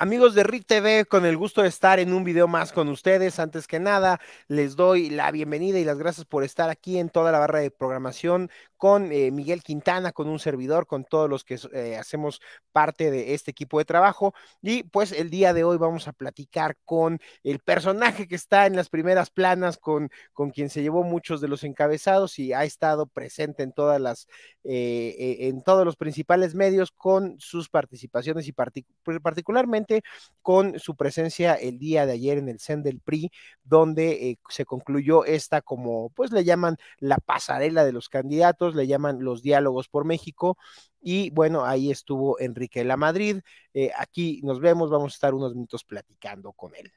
Amigos de RIT TV, con el gusto de estar en un video más con ustedes. Antes que nada, les doy la bienvenida y las gracias por estar aquí en toda la barra de programación con eh, Miguel Quintana, con un servidor, con todos los que eh, hacemos parte de este equipo de trabajo. Y pues el día de hoy vamos a platicar con el personaje que está en las primeras planas, con, con quien se llevó muchos de los encabezados y ha estado presente en todas las, eh, en todos los principales medios con sus participaciones y particularmente con su presencia el día de ayer en el CEN del PRI, donde eh, se concluyó esta como, pues le llaman la pasarela de los candidatos, le llaman los diálogos por México. Y bueno, ahí estuvo Enrique Lamadrid. la eh, Madrid. aquí nos vemos, vamos a estar unos minutos platicando con él.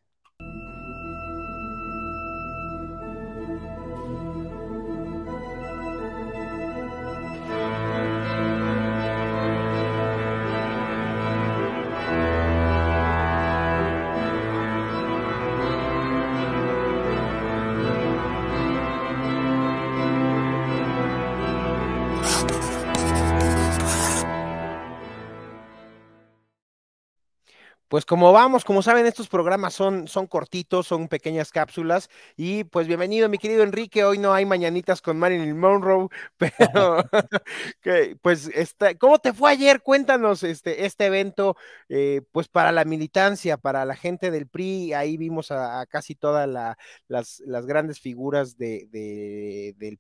Pues como vamos, como saben, estos programas son, son cortitos, son pequeñas cápsulas. Y pues bienvenido, mi querido Enrique. Hoy no hay mañanitas con Marilyn Monroe, pero pues está, ¿cómo te fue ayer? Cuéntanos este, este evento, eh, pues para la militancia, para la gente del PRI. Ahí vimos a, casi todas las, grandes figuras del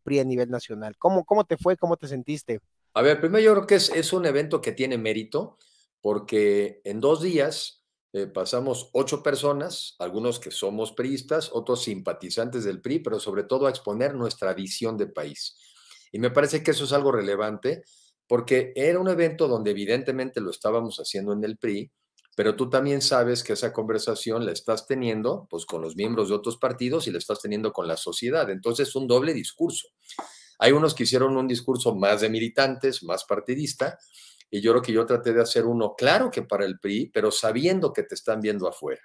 PRI a nivel nacional. ¿Cómo, ¿Cómo te fue? ¿Cómo te sentiste? A ver, primero yo creo que es, es un evento que tiene mérito porque en dos días eh, pasamos ocho personas, algunos que somos priistas, otros simpatizantes del PRI, pero sobre todo a exponer nuestra visión de país. Y me parece que eso es algo relevante porque era un evento donde evidentemente lo estábamos haciendo en el PRI, pero tú también sabes que esa conversación la estás teniendo pues con los miembros de otros partidos y la estás teniendo con la sociedad. Entonces, es un doble discurso. Hay unos que hicieron un discurso más de militantes, más partidista, y yo creo que yo traté de hacer uno, claro que para el PRI, pero sabiendo que te están viendo afuera.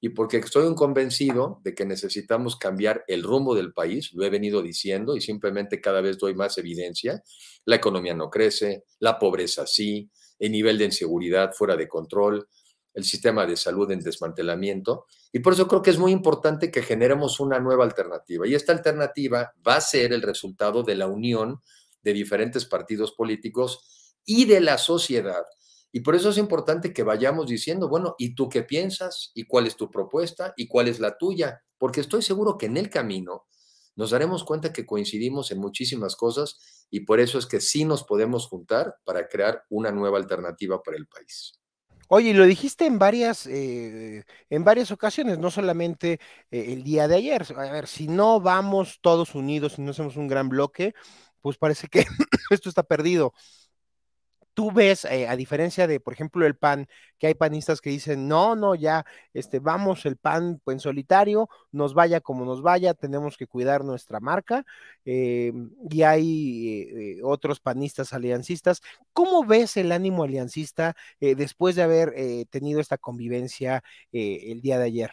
Y porque estoy un convencido de que necesitamos cambiar el rumbo del país, lo he venido diciendo y simplemente cada vez doy más evidencia. La economía no crece, la pobreza sí, el nivel de inseguridad fuera de control, el sistema de salud en desmantelamiento. Y por eso creo que es muy importante que generemos una nueva alternativa. Y esta alternativa va a ser el resultado de la unión de diferentes partidos políticos y de la sociedad. Y por eso es importante que vayamos diciendo, bueno, ¿y tú qué piensas? ¿Y cuál es tu propuesta? ¿Y cuál es la tuya? Porque estoy seguro que en el camino nos daremos cuenta que coincidimos en muchísimas cosas y por eso es que sí nos podemos juntar para crear una nueva alternativa para el país. Oye, lo dijiste en varias, eh, en varias ocasiones, no solamente eh, el día de ayer. A ver, si no vamos todos unidos, si no hacemos un gran bloque, pues parece que esto está perdido. Tú ves, eh, a diferencia de, por ejemplo, el PAN, que hay panistas que dicen, no, no, ya, este, vamos, el PAN pues, en solitario, nos vaya como nos vaya, tenemos que cuidar nuestra marca, eh, y hay eh, otros panistas aliancistas. ¿Cómo ves el ánimo aliancista después de haber tenido esta convivencia el día de ayer?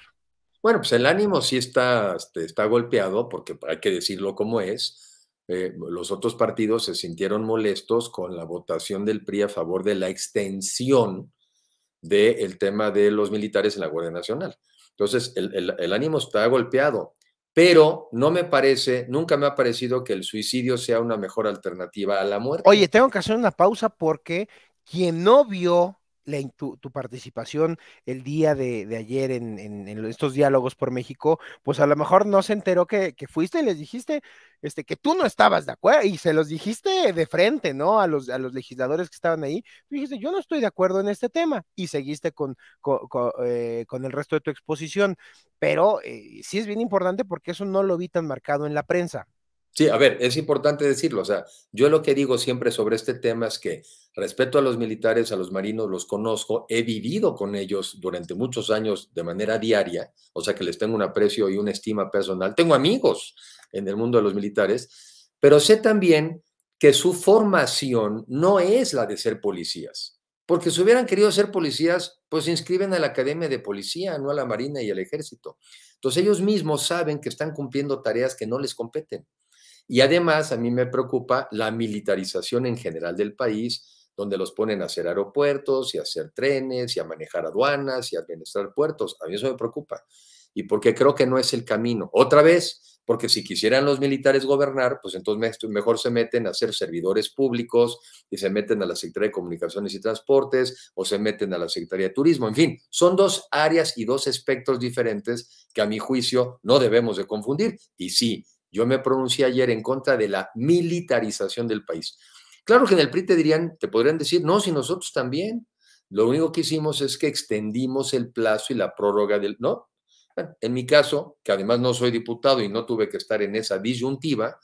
Bueno, pues el ánimo sí está, este, está golpeado, porque hay que decirlo como es eh, los otros partidos se sintieron molestos con la votación del PRI a favor de la extensión del tema de los militares en la Guardia Nacional. Entonces, el, el ánimo está golpeado, pero no me parece, nunca me ha parecido que el suicidio sea una mejor alternativa a la muerte. Oye, tengo que hacer una pausa porque quien no vio tu, participación el día de, ayer en, estos diálogos por México, pues a lo mejor no se enteró que, fuiste y les dijiste este, que tú no estabas de acuerdo y se los dijiste de frente, ¿no? A los, a los legisladores que estaban ahí. Tú dijiste, yo no estoy de acuerdo en este tema y seguiste con, eh, con, el resto de tu exposición, pero eh, sí es bien importante porque eso no lo vi tan marcado en la prensa. Sí, a ver, es importante decirlo. O sea, yo lo que digo siempre sobre este tema es que respeto a los militares, a los marinos, los conozco, he vivido con ellos durante muchos años de manera diaria, o sea que les tengo un aprecio y una estima personal. Tengo amigos en el mundo de los militares, pero sé también que su formación no es la de ser policías, porque si hubieran querido ser policías, pues se inscriben a la Academia de Policía, no a la Marina y al Ejército. Entonces ellos mismos saben que están cumpliendo tareas que no les competen. Y además a mí me preocupa la militarización en general del país, donde los ponen a hacer aeropuertos y a hacer trenes y a manejar aduanas y a administrar puertos. A mí eso me preocupa. Y porque creo que no es el camino. Otra vez, porque si quisieran los militares gobernar, pues entonces mejor se meten a ser servidores públicos y se meten a la Secretaría de Comunicaciones y Transportes o se meten a la Secretaría de Turismo. En fin, son dos áreas y dos espectros diferentes que a mi juicio no debemos de confundir. Y sí, yo me pronuncié ayer en contra de la militarización del país. Claro que en el PRI te dirían, te podrían decir, no, si nosotros también. Lo único que hicimos es que extendimos el plazo y la prórroga del... No, en mi caso, que además no soy diputado y no tuve que estar en esa disyuntiva,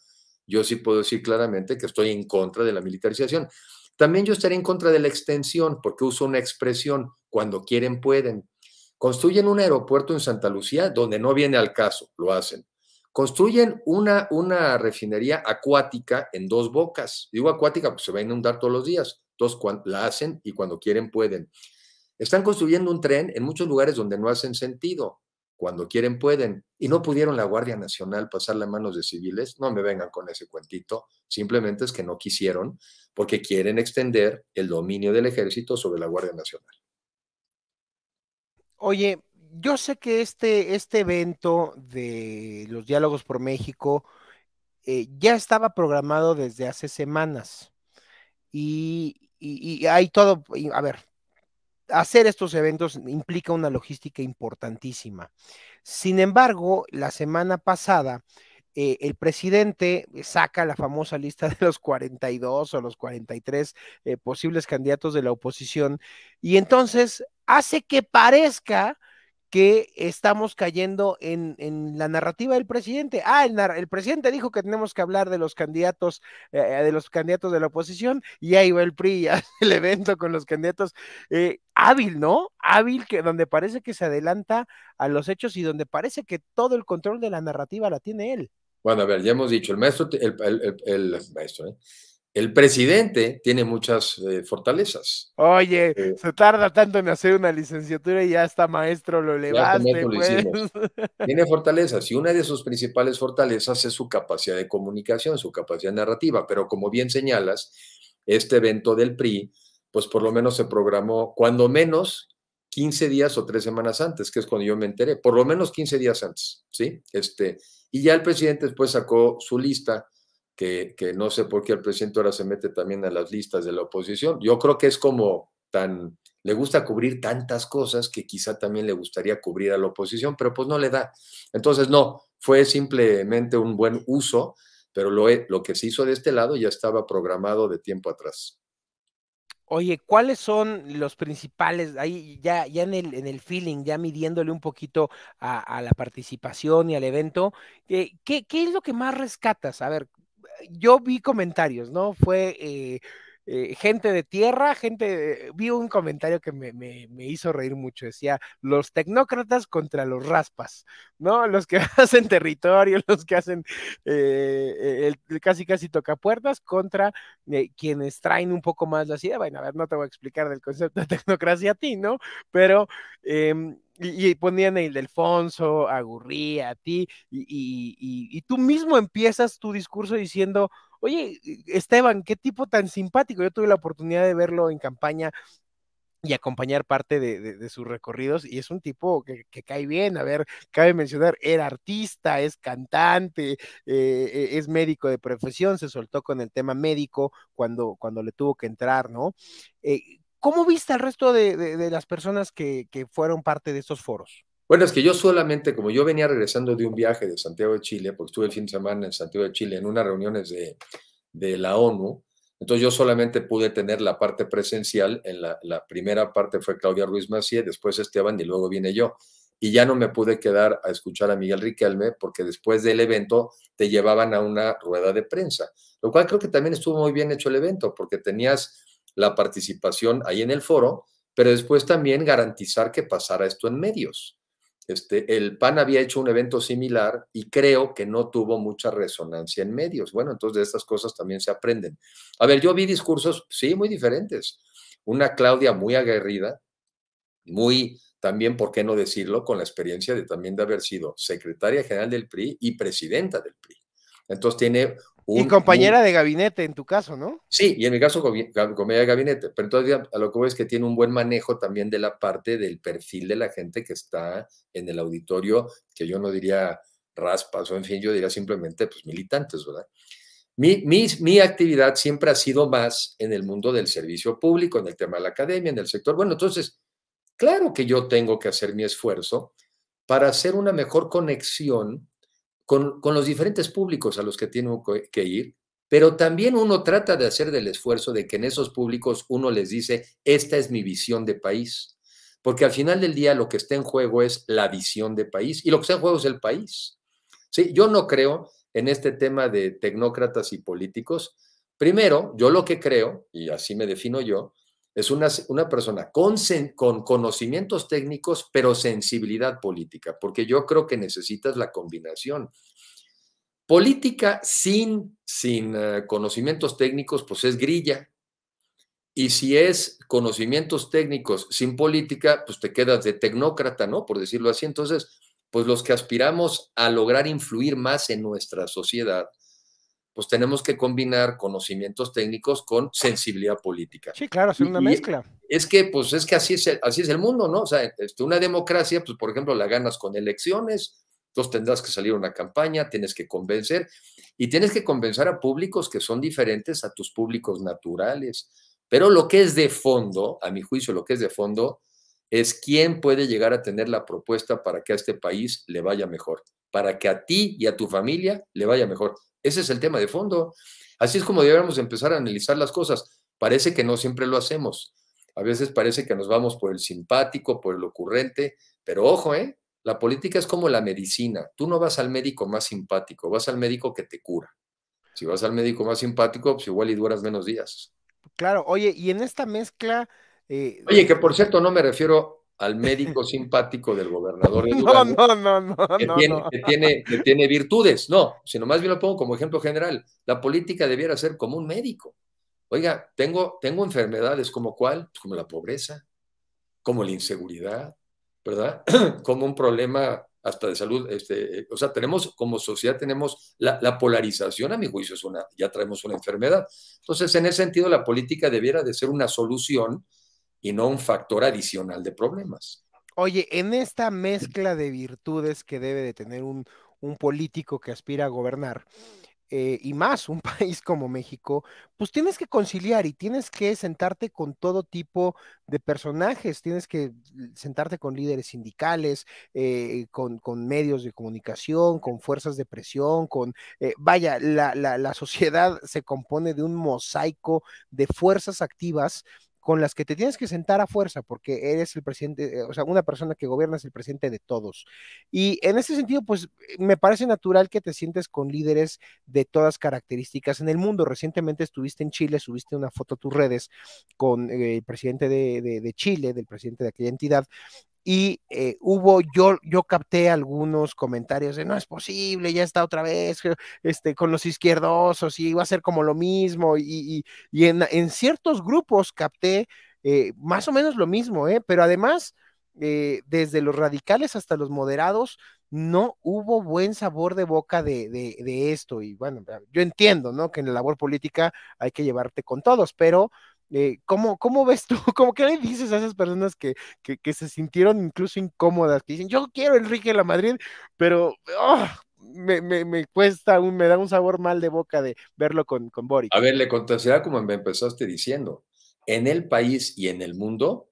yo sí puedo decir claramente que estoy en contra de la militarización. También yo estaré en contra de la extensión, porque uso una expresión, cuando quieren pueden. Construyen un aeropuerto en Santa Lucía donde no viene al caso, lo hacen construyen una, una refinería acuática en dos bocas. Digo acuática porque se va a inundar todos los días. Entonces la hacen y cuando quieren pueden. Están construyendo un tren en muchos lugares donde no hacen sentido. Cuando quieren pueden. Y no pudieron la Guardia Nacional pasarla a manos de civiles. No me vengan con ese cuentito. Simplemente es que no quisieron porque quieren extender el dominio del ejército sobre la Guardia Nacional. Oye, yo sé que este, este evento de los diálogos por México eh, ya estaba programado desde hace semanas. Y, hay todo, a ver, hacer estos eventos implica una logística importantísima. Sin embargo, la semana pasada, eh, el presidente saca la famosa lista de los 42 o los 43 eh, posibles candidatos de la oposición y entonces hace que parezca que estamos cayendo en, la narrativa del presidente. Ah, el, presidente dijo que tenemos que hablar de los candidatos, eh, de los candidatos de la oposición, y ahí va el PRI, el evento con los candidatos. Eh, hábil, ¿no? Hábil, que donde parece que se adelanta a los hechos y donde parece que todo el control de la narrativa la tiene él. Bueno, a ver, ya hemos dicho, el maestro, el, el, el maestro, ¿eh? el presidente tiene muchas eh, fortalezas. Oye, eh, se tarda tanto en hacer una licenciatura y ya está maestro, lo levaste. Pues. tiene fortalezas y una de sus principales fortalezas es su capacidad de comunicación, su capacidad narrativa, pero como bien señalas, este evento del PRI, pues por lo menos se programó cuando menos 15 días o tres semanas antes, que es cuando yo me enteré, por lo menos 15 días antes, ¿sí? Este, y ya el presidente después sacó su lista que, no sé por qué el presidente ahora se mete también a las listas de la oposición. Yo creo que es como tan, le gusta cubrir tantas cosas que quizá también le gustaría cubrir a la oposición, pero pues no le da. Entonces, no, fue simplemente un buen uso, pero lo, lo que se hizo de este lado ya estaba programado de tiempo atrás. Oye, ¿cuáles son los principales, ahí ya, ya en, el, en el feeling, ya midiéndole un poquito a, la participación y al evento, eh, ¿qué, ¿qué, es lo que más rescatas? A ver, yo vi comentarios, ¿no? Fue eh, eh, gente de tierra, gente, vi un comentario que me, me, hizo reír mucho, decía, los tecnócratas contra los raspas, ¿no? Los que hacen territorio, los que hacen eh, el, casi casi tocapuertas contra quienes traen un poco más la ciudad Bueno, a ver, no te voy a explicar del concepto de tecnocracia a ti, ¿no? Pero em, y, ponían a Ildefonso, a Gurrí, a ti, y, tú mismo empiezas tu discurso diciendo, oye, Esteban, qué tipo tan simpático. Yo tuve la oportunidad de verlo en campaña y acompañar parte de, sus recorridos, y es un tipo que, cae bien, a ver, cabe mencionar, era artista, es cantante, eh, e, es médico de profesión, se soltó con el tema médico cuando, cuando le tuvo que entrar, ¿no? Eh, ¿Cómo viste al resto de, las personas que, fueron parte de estos foros? Bueno, es que yo solamente, como yo venía regresando de un viaje de Santiago de Chile, porque estuve el fin de semana en Santiago de Chile en unas reuniones de, la ONU, entonces yo solamente pude tener la parte presencial, en la, primera parte fue Claudia Ruiz Macié, después Esteban y luego vine yo y ya no me pude quedar a escuchar a Miguel Riquelme porque después del evento te llevaban a una rueda de prensa, lo cual creo que también estuvo muy bien hecho el evento porque tenías la participación ahí en el foro, pero después también garantizar que pasara esto en medios. Este, el PAN había hecho un evento similar y creo que no tuvo mucha resonancia en medios. Bueno, entonces de estas cosas también se aprenden. A ver, yo vi discursos, sí, muy diferentes. Una Claudia muy aguerrida, muy también, ¿por qué no decirlo?, con la experiencia de también de haber sido secretaria general del PRI y presidenta del PRI. Entonces tiene un, y compañera de gabinete en tu caso, ¿no? Sí, y en mi caso compañera de gabinete, pero entonces a lo que voy es que tiene un buen manejo también de la parte del perfil de la gente que está en el auditorio, que yo no diría raspas o en fin, yo diría simplemente pues militantes, ¿verdad? Mi, mi, mi actividad siempre ha sido más en el mundo del servicio público, en el tema de la academia, en el sector. Bueno, entonces, claro que yo tengo que hacer mi esfuerzo para hacer una mejor conexión con, los diferentes públicos a los que tiene que ir, pero también uno trata de hacer del esfuerzo de que en esos públicos uno les dice, esta es mi visión de país, porque al final del día lo que está en juego es la visión de país y lo que está en juego es el país. ¿Sí? Yo no creo en este tema de tecnócratas y políticos. Primero, yo lo que creo, y así me defino yo, es una, persona con, con conocimientos técnicos, pero sensibilidad política, porque yo creo que necesitas la combinación. Política sin, sin eh, conocimientos técnicos, pues es grilla. Y si es conocimientos técnicos sin política, pues te quedas de tecnócrata, ¿no? Por decirlo así. Entonces, pues los que aspiramos a lograr influir más en nuestra sociedad, pues tenemos que combinar conocimientos técnicos con sensibilidad política. Sí, claro, es una mezcla. Es que, pues es que así es, el, así es el mundo, ¿no? O sea, este, una democracia, pues por ejemplo, la ganas con elecciones, entonces tendrás que salir a una campaña, tienes que convencer y tienes que convencer a públicos que son diferentes a tus públicos naturales. Pero lo que es de fondo, a mi juicio, lo que es de fondo es quién puede llegar a tener la propuesta para que a este país le vaya mejor, para que a ti y a tu familia le vaya mejor. Ese es el tema de fondo. Así es como deberíamos empezar a analizar las cosas. Parece que no siempre lo hacemos. A veces parece que nos vamos por el simpático, por el ocurrente, pero ojo, ¿eh? La política es como la medicina. Tú no vas al médico más simpático, vas al médico que te cura. Si vas al médico más simpático, pues igual y duras menos días. Claro, oye, y en esta mezcla eh, Oye, que eh, por cierto no me refiero al médico simpático del gobernador no, no, no, que, tiene, virtudes, no, sino más bien lo pongo como ejemplo general. La política debiera ser como un médico. Oiga, tengo, tengo enfermedades como cuál, pues, como la pobreza, como la inseguridad, ¿verdad? como un problema hasta de salud, este, o sea, tenemos como sociedad, tenemos la, polarización, a mi juicio, es una, ya traemos una enfermedad. Entonces, en ese sentido, la política debiera de ser una solución y no un factor adicional de problemas. Oye, en esta mezcla de virtudes que debe de tener un, político que aspira a gobernar, eh, y más un país como México, pues tienes que conciliar y tienes que sentarte con todo tipo de personajes, tienes que mm, sentarte con líderes sindicales, eh, con, medios de comunicación, con fuerzas de presión, con, eh, vaya, la, la sociedad se compone de un mosaico de fuerzas activas con las que te tienes que sentar a fuerza, porque eres el presidente, eh, o sea, una persona que gobierna es el presidente de todos. Y en ese sentido, pues eh, me parece natural que te sientes con líderes de todas características en el mundo. Recientemente estuviste en Chile, subiste una foto a tus redes con eh, el presidente de Chile, del presidente de aquella entidad, y eh, hubo, yo, yo capté algunos comentarios de no es posible, ya está otra vez este, con los izquierdosos y va a ser como lo mismo. Y, en, en, ciertos grupos capté eh, más o menos lo mismo, ¿eh? pero además, eh, desde los radicales hasta los moderados, no hubo buen sabor de boca de, de, de, esto. Y bueno, yo entiendo, ¿no? Que en la labor política hay que llevarte con todos, pero eh, ¿cómo, ¿Cómo ves tú? ¿Cómo qué le dices a esas personas que, que, se sintieron incluso incómodas? Que dicen, yo quiero Enrique de la Madrid, pero ¡ah! me, me, me, cuesta, me da un sabor mal de boca de verlo con, con A ver, le contestará como me empezaste diciendo. En el país y en el mundo,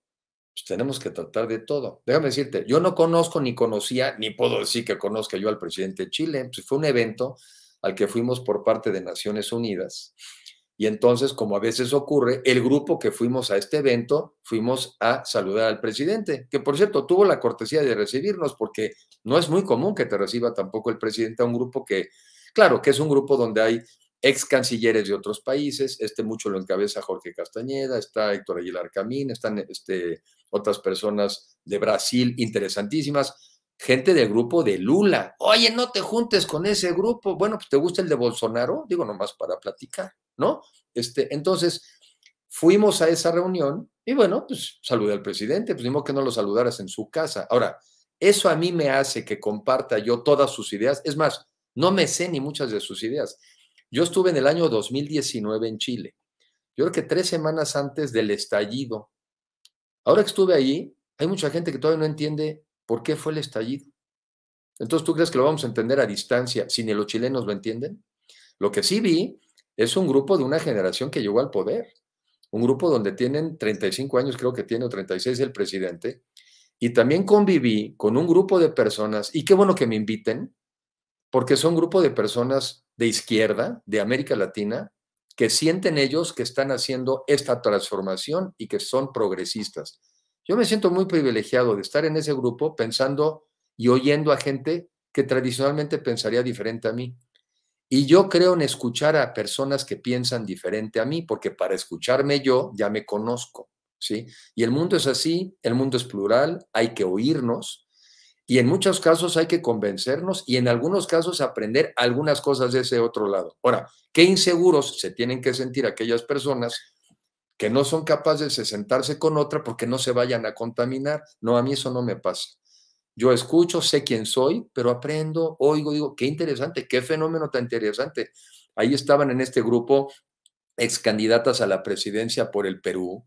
pues tenemos que tratar de todo. Déjame decirte, yo no conozco ni conocía, ni puedo decir que conozca yo al presidente de Chile. Pues fue un evento al que fuimos por parte de Naciones Unidas y entonces, como a veces ocurre, el grupo que fuimos a este evento fuimos a saludar al presidente, que por cierto tuvo la cortesía de recibirnos, porque no es muy común que te reciba tampoco el presidente a un grupo que, claro, que es un grupo donde hay ex cancilleres de otros países, este mucho lo encabeza Jorge Castañeda, está Héctor Aguilar Camín, están este, otras personas de Brasil interesantísimas gente del grupo de Lula. Oye, no te juntes con ese grupo. Bueno, pues te gusta el de Bolsonaro, digo nomás para platicar, ¿no? Este, entonces, fuimos a esa reunión y bueno, pues saludé al presidente, pues dimos que no lo saludaras en su casa. Ahora, eso a mí me hace que comparta yo todas sus ideas. Es más, no me sé ni muchas de sus ideas. Yo estuve en el año 2019 en Chile. Yo creo que tres semanas antes del estallido. Ahora que estuve allí, hay mucha gente que todavía no entiende ¿Por qué fue el estallido? Entonces, ¿tú crees que lo vamos a entender a distancia si ni los chilenos lo entienden? Lo que sí vi es un grupo de una generación que llegó al poder, un grupo donde tienen 35 años, creo que tiene, o 36 el presidente, y también conviví con un grupo de personas, y qué bueno que me inviten, porque son grupo de personas de izquierda, de América Latina, que sienten ellos que están haciendo esta transformación y que son progresistas. Yo me siento muy privilegiado de estar en ese grupo pensando y oyendo a gente que tradicionalmente pensaría diferente a mí. Y yo creo en escuchar a personas que piensan diferente a mí, porque para escucharme yo ya me conozco, ¿sí? Y el mundo es así, el mundo es plural, hay que oírnos y en muchos casos hay que convencernos y en algunos casos aprender algunas cosas de ese otro lado. Ahora, qué inseguros se tienen que sentir aquellas personas que no son capaces de sentarse con otra porque no se vayan a contaminar. No, a mí eso no me pasa. Yo escucho, sé quién soy, pero aprendo, oigo, digo, qué interesante, qué fenómeno tan interesante. Ahí estaban en este grupo ex candidatas a la presidencia por el Perú,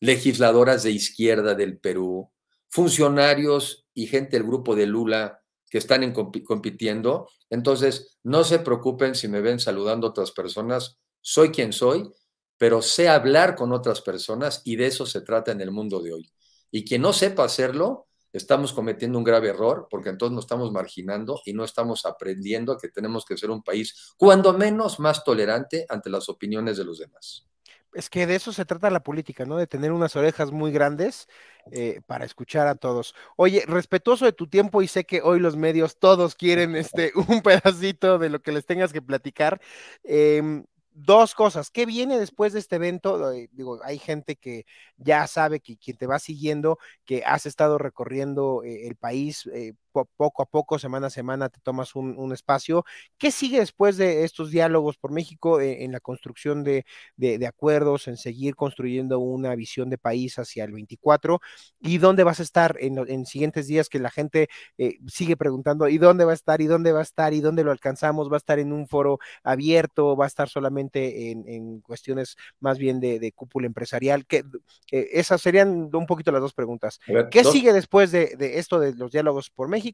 legisladoras de izquierda del Perú, funcionarios y gente del grupo de Lula que están compitiendo. Entonces, no se preocupen si me ven saludando otras personas, soy quien soy pero sé hablar con otras personas y de eso se trata en el mundo de hoy. Y quien no sepa hacerlo, estamos cometiendo un grave error porque entonces nos estamos marginando y no estamos aprendiendo que tenemos que ser un país cuando menos más tolerante ante las opiniones de los demás. Es que de eso se trata la política, ¿no? De tener unas orejas muy grandes eh, para escuchar a todos. Oye, respetuoso de tu tiempo y sé que hoy los medios todos quieren este un pedacito de lo que les tengas que platicar. Em, dos cosas. ¿Qué viene después de este evento? Eh, digo, hay gente que ya sabe que quien te va siguiendo, que has estado recorriendo eh, el país eh, poco a poco, semana a semana te tomas un, espacio. ¿Qué sigue después de estos diálogos por México eh, en, la construcción de, de, acuerdos, en seguir construyendo una visión de país hacia el 24? ¿Y dónde vas a estar en, en siguientes días que la gente eh, sigue preguntando, ¿y dónde va a estar? ¿Y dónde va a estar? ¿Y dónde lo alcanzamos? ¿Va a estar en un foro abierto? ¿Va a estar solamente en, cuestiones más bien de, cúpula empresarial? Eh, esas serían un poquito las dos preguntas. ¿Qué sigue después de esto de los diálogos por México?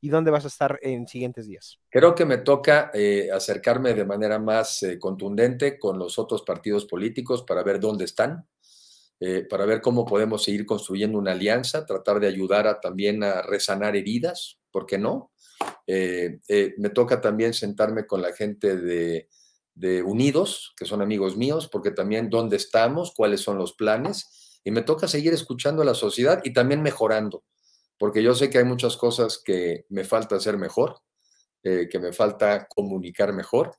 y dónde vas a estar en siguientes días? Creo que me toca eh, acercarme de manera más eh, contundente con los otros partidos políticos para ver dónde están, eh, para ver cómo podemos seguir construyendo una alianza, tratar de ayudar a, también a resanar heridas, ¿por qué no? me toca también sentarme con la gente de, de Unidos, que son amigos míos, porque también dónde estamos, cuáles son los planes, y me toca seguir escuchando a la sociedad y también mejorando porque yo sé que hay muchas cosas que me falta hacer mejor, eh, que me falta comunicar mejor,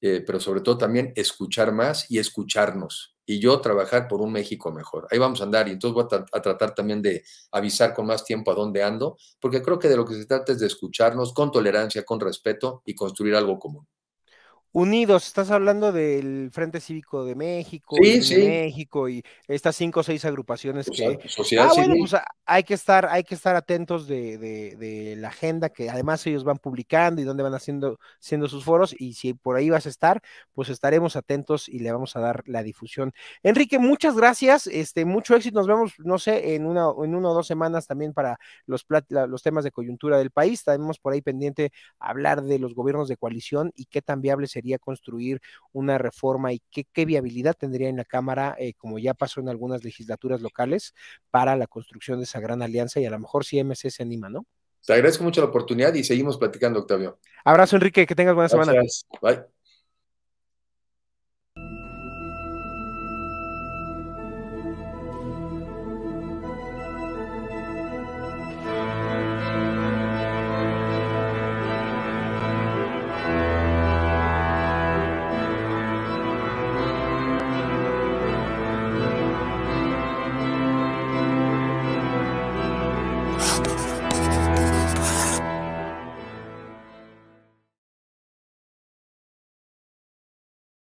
eh, pero sobre todo también escuchar más y escucharnos. Y yo trabajar por un México mejor. Ahí vamos a andar y entonces voy a, tratar también de avisar con más tiempo a dónde ando, porque creo que de lo que se trata es de escucharnos con tolerancia, con respeto y construir algo común. Unidos, estás hablando del Frente Cívico de México, de México y estas cinco o seis agrupaciones pues, que. Ah, sociedad ah, bueno, pues, ah, hay que estar, hay que estar atentos de, la agenda que además ellos van publicando y dónde van haciendo, sus foros. Y si por ahí vas a estar, pues estaremos atentos y le vamos a dar la difusión. Enrique, muchas gracias, este, mucho éxito. Nos vemos, no sé, en una, en una o dos semanas también para los, temas de coyuntura del país. Tenemos por ahí pendiente hablar de los gobiernos de coalición y qué tan viable sería construir una reforma y qué, viabilidad tendría en la Cámara, eh, como ya pasó en algunas legislaturas locales, para la construcción de esa gran alianza y a lo mejor si MC se anima, ¿no? Te agradezco mucho la oportunidad y seguimos platicando, Octavio. Abrazo, Enrique, que tengas buena Gracias. semana. Bye.